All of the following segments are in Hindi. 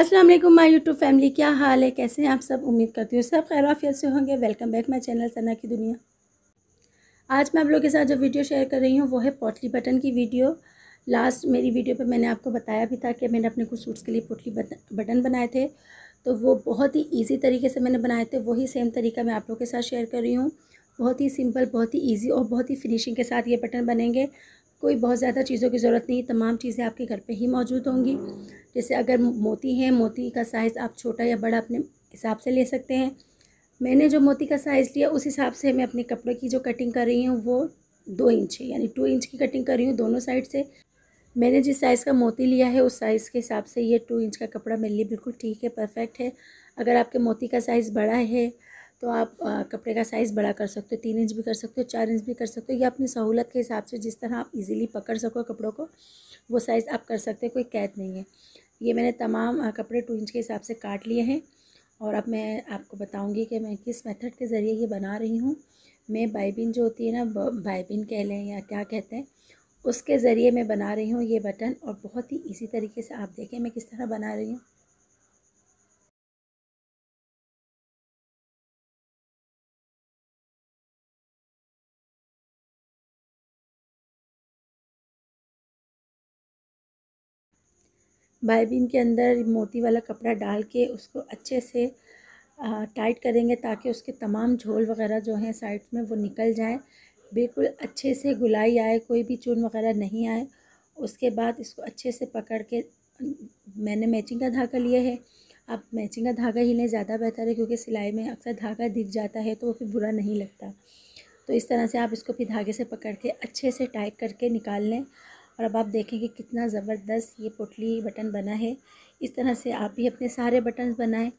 अस्सलाम वालेकुम माय यूट्यूब फैमिली क्या हाल है कैसे हैं आप सब उम्मीद करती हूँ सब खैर वाफियत से होंगे welcome back my channel Sana की दुनिया आज मैं आप लोगों के साथ जो वीडियो शेयर कर रही हूँ वो है पोटली बटन की वीडियो लास्ट मेरी वीडियो पर मैंने आपको बताया भी था कि मैंने अपने कुछ सूट्स के लिए पोटली बटन बनाए थे तो वो बहुत ही ईजी तरीके से मैंने बनाए थे वही सेम तरीका मैं आप लोगों के साथ शेयर कर रही हूँ बहुत ही सिंपल बहुत ही ईजी और बहुत ही फिनिशिंग के साथ ये बटन बनेंगे कोई बहुत ज़्यादा चीज़ों की ज़रूरत नहीं तमाम चीज़ें आपके घर पे ही मौजूद होंगी जैसे अगर मोती है मोती का साइज़ आप छोटा या बड़ा अपने हिसाब से ले सकते हैं मैंने जो मोती का साइज़ लिया उस हिसाब से मैं अपने कपड़े की जो कटिंग कर रही हूँ वो दो इंच है यानी टू इंच की कटिंग कर रही हूँ दोनों साइड से मैंने जिस साइज़ का मोती लिया है उस साइज़ के हिसाब से ये टू इंच का कपड़ा मेरे लिए बिल्कुल ठीक है परफेक्ट है अगर आपके मोती का साइज़ बड़ा है तो आप आ, कपड़े का साइज़ बड़ा कर सकते हो तीन इंच भी कर सकते हो चार इंच भी कर सकते हो या अपनी सहूलत के हिसाब से जिस तरह आप इजीली पकड़ सको कपड़ों को वो साइज़ आप कर सकते हो कोई कैद नहीं है ये मैंने तमाम कपड़े टू इंच के हिसाब से काट लिए हैं और अब मैं आपको बताऊँगी कि मैं किस मेथड के ज़रिए ये बना रही हूँ मैं बाइबिन जो होती है ना बाइबिन कह लें या क्या कहते हैं उसके ज़रिए मैं बना रही हूँ ये बटन और बहुत ही इसी तरीके से आप देखें मैं किस तरह बना रही हूँ बाइबिन के अंदर मोती वाला कपड़ा डाल के उसको अच्छे से टाइट करेंगे ताकि उसके तमाम झोल वगैरह जो हैं साइड में वो निकल जाएं बिल्कुल अच्छे से गुलाई आए कोई भी चून वगैरह नहीं आए उसके बाद इसको अच्छे से पकड़ के मैंने मैचिंग का धागा लिया है आप मैचिंग का धागा ही लें ज़्यादा बेहतर है क्योंकि सिलाई में अक्सर धागा दिख जाता है तो वो फिर बुरा नहीं लगता तो इस तरह से आप इसको फिर धागे से पकड़ के अच्छे से टाइट करके निकाल लें और अब आप देखेंगे कितना ज़बरदस्त ये पोटली बटन बना है इस तरह से आप भी अपने सारे बटन्स बनाएं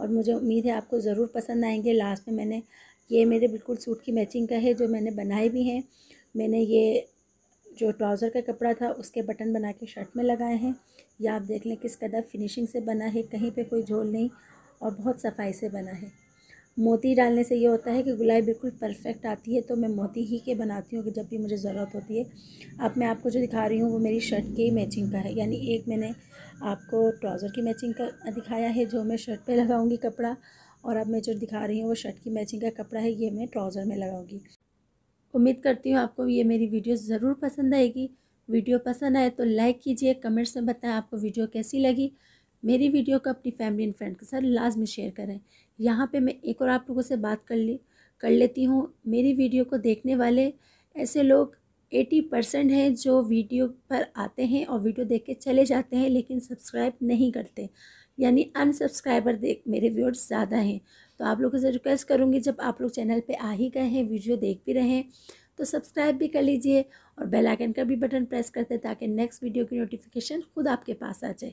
और मुझे उम्मीद है आपको ज़रूर पसंद आएंगे लास्ट में मैंने ये मेरे बिल्कुल सूट की मैचिंग का है जो मैंने बनाए भी हैं मैंने ये जो ट्राउज़र का कपड़ा था उसके बटन बना के शर्ट में लगाए हैं या आप देख लें किस कदर फिनिशिंग से बना है कहीं पे कोई झोल नहीं और बहुत सफाई से बना है मोती डालने से ये होता है कि गुलाई बिल्कुल परफेक्ट आती है तो मैं मोती ही के बनाती हूँ कि जब भी मुझे ज़रूरत होती है अब मैं आपको जो दिखा रही हूँ वो मेरी शर्ट की मैचिंग का है यानी एक मैंने आपको ट्राउज़र की मैचिंग का दिखाया है जो मैं शर्ट पे लगाऊंगी कपड़ा और अब मैं जो दिखा रही हूँ वो शर्ट की मैचिंग का कपड़ा है ये मैं ट्राउज़र में लगाऊँगी उम्मीद करती हूँ आपको ये मेरी वीडियो ज़रूर पसंद आएगी वीडियो पसंद आए तो लाइक कीजिए कमेंट्स में बताएँ आपको वीडियो कैसी लगी मेरी वीडियो को अपनी फैमिली एंड फ्रेंड के साथ लाजमी शेयर करें यहाँ पे मैं एक और आप लोगों से बात कर ली कर लेती हूँ मेरी वीडियो को देखने वाले ऐसे लोग एटी परसेंट हैं जो वीडियो पर आते हैं और वीडियो देख के चले जाते हैं लेकिन सब्सक्राइब नहीं करते यानी अनसब्सक्राइबर देख मेरे व्यूअर्स ज़्यादा हैं तो आप लोगों से रिक्वेस्ट करूँगी जब आप लोग चैनल पे आ ही गए हैं वीडियो देख भी रहे हैं तो सब्सक्राइब भी कर लीजिए और बेल आइकन का भी बटन प्रेस करते ताकि नेक्स्ट वीडियो की नोटिफिकेशन खुद आपके पास आ जाए